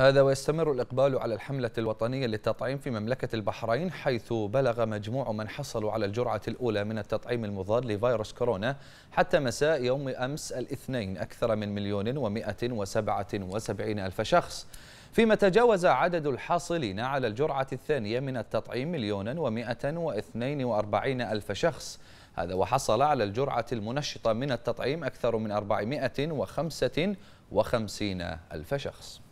هذا ويستمر الإقبال على الحملة الوطنية للتطعيم في مملكة البحرين حيث بلغ مجموع من حصلوا على الجرعة الأولى من التطعيم المضاد لفيروس كورونا حتى مساء يوم أمس الاثنين أكثر من مليون ومائة وسبعة وسبعين ألف شخص فيما تجاوز عدد الحاصلين على الجرعة الثانية من التطعيم مليون ومائة واثنين وأربعين ألف شخص هذا وحصل على الجرعة المنشطة من التطعيم أكثر من أربعمائة وخمسة وخمسين ألف شخص